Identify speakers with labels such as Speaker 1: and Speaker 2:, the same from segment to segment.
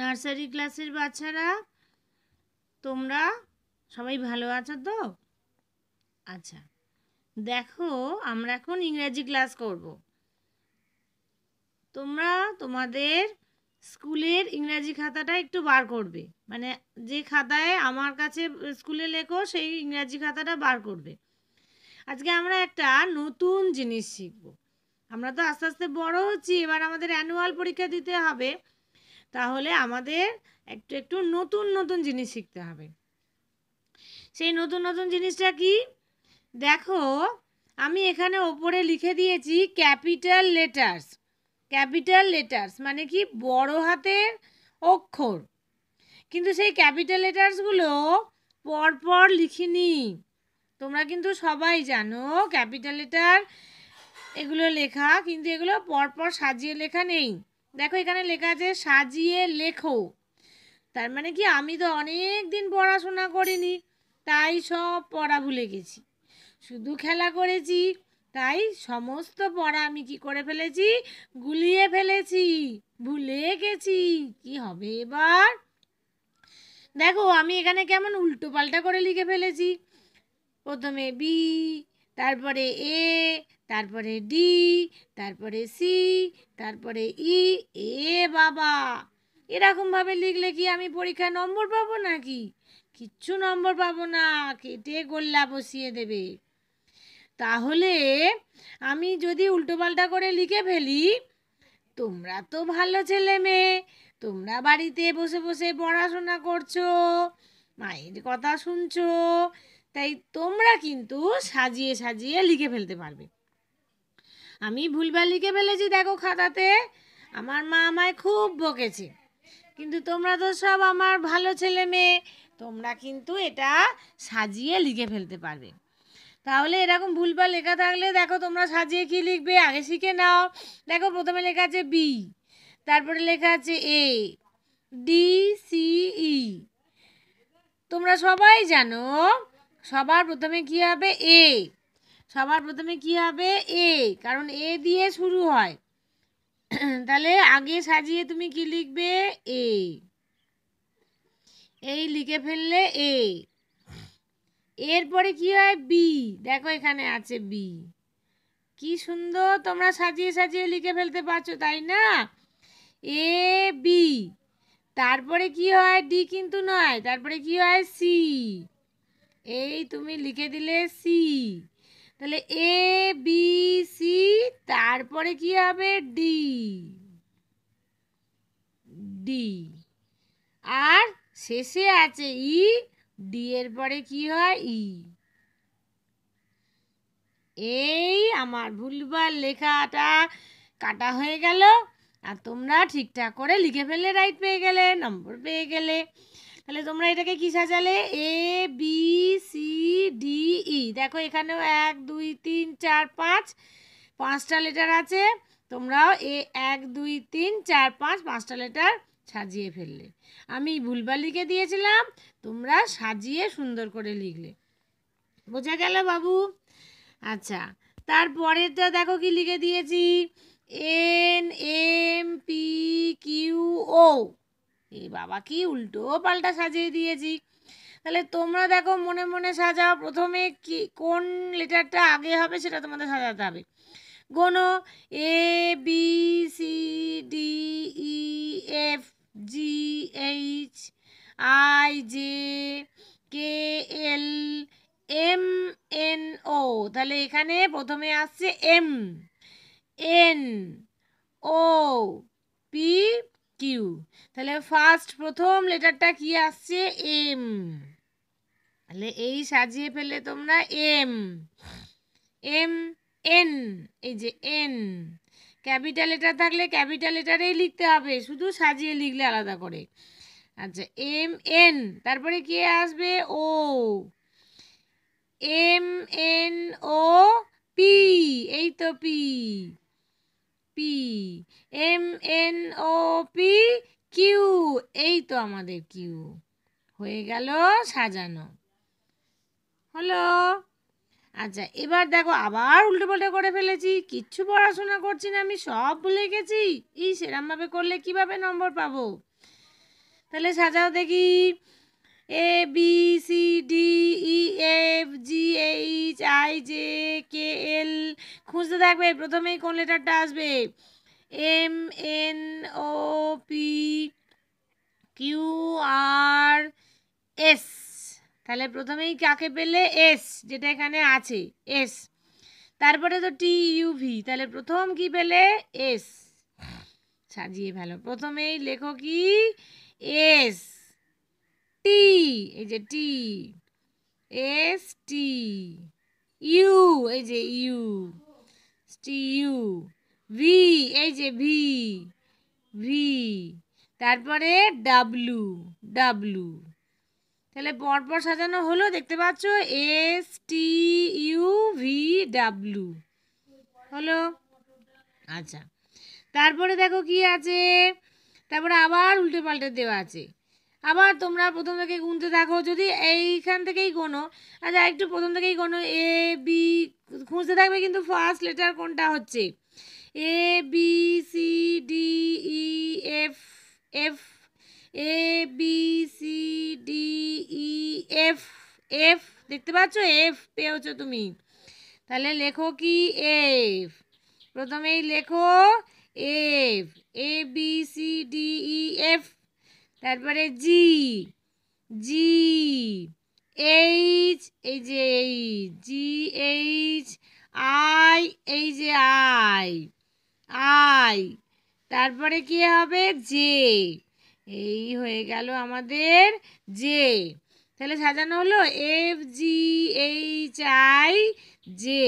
Speaker 1: Nursery ক্লাসের বাচ্চারা তোমরা সবাই ভালো আছো তো আচ্ছা দেখো আমরা এখন ইংরাজি ক্লাস করব তোমরা তোমাদের স্কুলের ইংরাজি খাতাটা একটু বার করবে মানে যে খাতায় আমার কাছে স্কুলে লেখো সেই ইংরাজি খাতাটা বার করবে আজকে আমরা একটা নতুন জিনিস শিখব আমরা তো আস্তে আস্তে বড় হচ্ছি এবার আমাদের অ্যানুয়াল পরীক্ষা দিতে হবে তাহলে আমাদের একটু একটু নতুন নতুন জিনিস শিখতে হবে সেই নতুন নতুন জিনিসটা কি দেখো আমি এখানে ওপরে লিখে দিয়েছি ক্যাপিটাল লেটার্স ক্যাপিটাল লেটার্স মানে কি বড় হাতের অক্ষর কিন্তু সেই ক্যাপিটাল লেটার্সগুলো পরপর লিখিনি তোমরা কিন্তু সবাই জানো ক্যাপিটাল লেটার এগুলো লেখা কিন্তু এগুলো পরপর সাজিয়ে লেখা নেই দেখো এখানে লেখা আছে সাজিয়ে লেখো তার মানে কি আমি তো অনেক দিন পড়াশোনা করিনি তাই সব পড়া ভুলে গেছি শুধু খেলা করেছি তাই সমস্ত পড়া আমি কি করে ফেলেছি গুলিয়ে ফেলেছি ভুলে গেছি কি হবে এবার দেখো আমি এখানে কেমন উল্টো পাল্টা করে লিখে ফেলেছি প্রথমে বি তারপরে এ তারপরে ডি তারপরে সি তারপরে ই এ বাবা এরকমভাবে লিখলে কি আমি পরীক্ষায় নম্বর পাবো নাকি কিচ্ছু নম্বর পাবো না কেটে গোল্লা বসিয়ে দেবে তাহলে আমি যদি উল্টোপাল্টা করে লিখে ফেলি তোমরা তো ভালো ছেলে মেয়ে তোমরা বাড়িতে বসে বসে পড়াশোনা করছো মায়ের কথা শুনছো তাই তোমরা কিন্তু সাজিয়ে সাজিয়ে লিখে ফেলতে পারবে আমি ভুলভাল লিখে ফেলেছি দেখো খাতাতে আমার মা আমায় খুব বকেছে কিন্তু তোমরা তো সব আমার ভালো ছেলে মেয়ে তোমরা কিন্তু এটা সাজিয়ে লিখে ফেলতে পারবে তাহলে এরকম ভুলভাল লেখা থাকলে দেখো তোমরা সাজিয়ে কি লিখবে আগে শিখে নাও দেখো প্রথমে লেখা আছে বি তারপরে লেখা আছে এ ডি সি ই তোমরা সবাই জানো সবার প্রথমে কি হবে এ সবার প্রথমে কি হবে এ কারণ এ দিয়ে শুরু হয় তাহলে আগে সাজিয়ে তুমি কি লিখবে এ এই লিখে ফেললে এ এরপরে কি হয় বি দেখো এখানে আছে বি কি সুন্দর তোমরা সাজিয়ে সাজিয়ে লিখে ফেলতে পারছো তাই না এ বি তারপরে কি হয় ডি কিন্তু নয় তারপরে কি হয় সি এই তুমি লিখে দিলে সি তাহলে এ বি সি তারপরে কি হবে ডি ডি আর শেষে আছে ই e, ডি এর পরে কি হয় ই e. এই আমার ভুলবার লেখাটা কাটা হয়ে গেল আর তোমরা ঠিকঠাক করে লিখে ফেলে রাইট পেয়ে গেলে নম্বর পেয়ে গেলে তাহলে তোমরা এটাকে কী সাজালে A B C D E দেখো এখানেও এক দুই তিন চার পাঁচ পাঁচটা লেটার আছে তোমরাও এ এক দুই তিন চার পাঁচ পাঁচটা লেটার সাজিয়ে ফেললে আমি ভুলবালিকে দিয়েছিলাম তোমরা সাজিয়ে সুন্দর করে লিখলে বোঝা গেল বাবু আচ্ছা তারপরেরটা দেখো কি লিখে দিয়েছি N M P Q O A বাবা কি উল্টো পাল্টা সাজিয়ে দিয়েছি তাহলে তোমরা দেখো মনে মনে সাজাও প্রথমে কি কোন লেটারটা আগে হবে সেটা তোমাদের সাজাতে হবে কোনো A B C D E F G H I J K L M N O তাহলে এখানে প্রথমে আসছে M N O P Q তাহলে ফার্স্ট প্রথম লেটারটা কি আসছে এম তাহলে এই সাজিয়ে ফেলে তোমরা এম এম এন এই যে এন ক্যাপিটাল লেটার থাকলে ক্যাপিটাল লেটারেই লিখতে হবে শুধু সাজিয়ে লিখলে আলাদা করে আচ্ছা এম এন তারপরে কে আসবে O M N O P এই তো P P M N O P Q এই তো আমাদের কিউ হয়ে গেল সাজানো হলো আচ্ছা এবার দেখো আবার উল্টোপাল্টা করে ফেলেছি কিচ্ছু পড়াশোনা করছি না আমি সব ভুলে গেছি ই সেরমভাবে করলে কিভাবে নম্বর পাব তাহলে সাজাও দেখি A B C D E F G H I J K L খুঁজতে থাকবে প্রথমেই কোন লেটারটা আসবে M N O P Q R S তাহলে প্রথমেই কাকে পেলে এস যেটা এখানে আছে এস তারপরে তো টি ইউভি তাহলে প্রথম কি পেলে এস সাজিয়ে ভালো প্রথমেই লেখো কি এস টি এই যে টি এস টি ইউ এই যে ইউ স্টিউ ভি এই যে ভি ভি তারপরে ডাব্লু ডাব্লু তাহলে পরপর সাজানো হলো দেখতে পাচ্ছ S T U V W হলো আচ্ছা তারপরে দেখো কি আছে তারপরে আবার উল্টে পাল্টে দেওয়া আছে আবার তোমরা প্রথম থেকে গুনতে থাকো যদি এইখান থেকেই গোনো আচ্ছা একটু প্রথম থেকেই গোনো এ বি খুঁজতে থাকবে কিন্তু ফার্স্ট লেটার কোনটা হচ্ছে A B C D E F F A B C D E F F দেখতে পাচ্ছ এফ পেয়েছো তুমি তাহলে লেখো কি এফ প্রথমেই লেখো এফ এ বি তারপরে জি জি এইচ এই যে এই জি এইচ আই এই যে আই আই তারপরে কি হবে জে এই হয়ে গেল আমাদের জে তাহলে সাজানো হলো F G H I J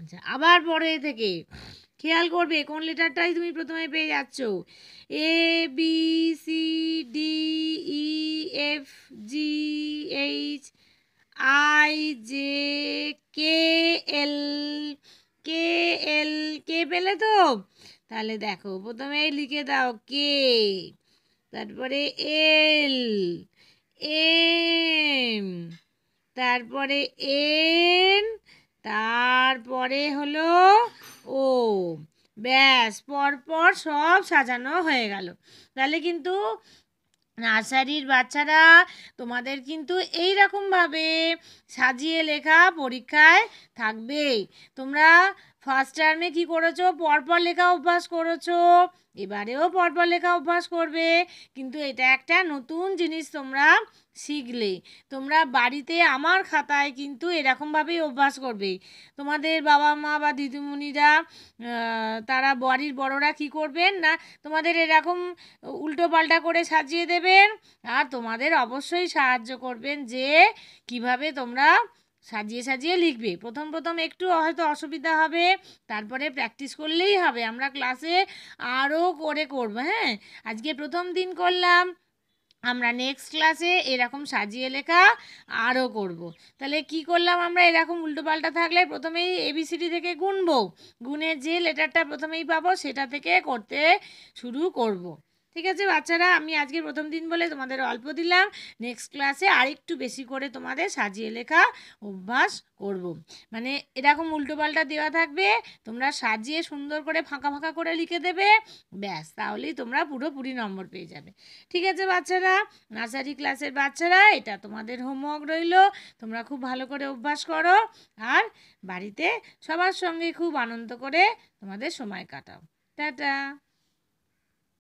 Speaker 1: আচ্ছা আবার পরে থেকে খেয়াল করবে কোন লেটারটাই তুমি প্রথমে পেয়ে যাচ্ছ A B C D E F G H I J K L K L K পেলে তো তাহলে দেখো প্রথমে লিখে দাও কে তারপরে এল এম তারপরে এন তারপরে হলো ও ব্যাস পরপর সব সাজানো হয়ে গেল তাহলে কিন্তু নার্সারির বাচ্চারা তোমাদের কিন্তু এই রকমভাবে সাজিয়ে লেখা পরীক্ষায় থাকবেই তোমরা ফার্স্ট টার্মে কি করেছো পরপর লেখা অভ্যাস করেছো এবারেও পরপর লেখা অভ্যাস করবে কিন্তু এটা একটা নতুন জিনিস তোমরা শিখলে তোমরা বাড়িতে আমার খাতায় কিন্তু এরকমভাবেই অভ্যাস করবে তোমাদের বাবা মা বা দিদিমণিরা তারা বাড়ির বড়রা কি করবেন না তোমাদের এরকম উল্টো পাল্টা করে সাজিয়ে দেবেন আর তোমাদের অবশ্যই সাহায্য করবেন যে কিভাবে তোমরা সাজিয়ে সাজিয়ে লিখবে প্রথম প্রথম একটু হয়তো অসুবিধা হবে তারপরে প্র্যাকটিস করলেই হবে আমরা ক্লাসে আরও করে করব হ্যাঁ আজকে প্রথম দিন করলাম আমরা নেক্সট ক্লাসে এরকম সাজিয়ে লেখা আরও করব। তাহলে কি করলাম আমরা এরকম উল্টোপাল্টা থাকলে প্রথমেই এবিসিডি থেকে গুনবো গুনে যে লেটারটা প্রথমেই পাবো সেটা থেকে করতে শুরু করব। ঠিক আছে বাচ্চারা আমি আজকে প্রথম দিন বলে তোমাদের অল্প দিলাম নেক্সট ক্লাসে আরেকটু বেশি করে তোমাদের সাজিয়ে লেখা অভ্যাস করব। মানে এরকম উল্টোপাল্টা দেওয়া থাকবে তোমরা সাজিয়ে সুন্দর করে ফাঁকা ফাঁকা করে লিখে দেবে ব্যাস তাহলেই তোমরা পুরোপুরি নম্বর পেয়ে যাবে ঠিক আছে বাচ্চারা নার্সারি ক্লাসের বাচ্চারা এটা তোমাদের হোমওয়ার্ক রইল তোমরা খুব ভালো করে অভ্যাস করো আর বাড়িতে সবার সঙ্গে খুব আনন্দ করে তোমাদের সময় কাটাও টাটা